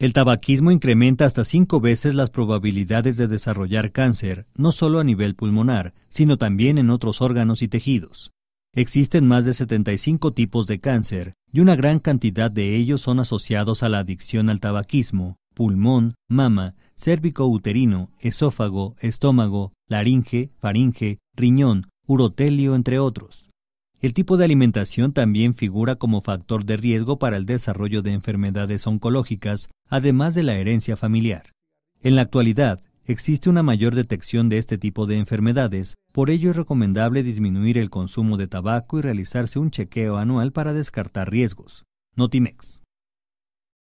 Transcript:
El tabaquismo incrementa hasta cinco veces las probabilidades de desarrollar cáncer, no solo a nivel pulmonar, sino también en otros órganos y tejidos. Existen más de 75 tipos de cáncer, y una gran cantidad de ellos son asociados a la adicción al tabaquismo, pulmón, mama, cérvico uterino, esófago, estómago, laringe, faringe, riñón, urotelio, entre otros. El tipo de alimentación también figura como factor de riesgo para el desarrollo de enfermedades oncológicas, además de la herencia familiar. En la actualidad, existe una mayor detección de este tipo de enfermedades, por ello es recomendable disminuir el consumo de tabaco y realizarse un chequeo anual para descartar riesgos. Notimex.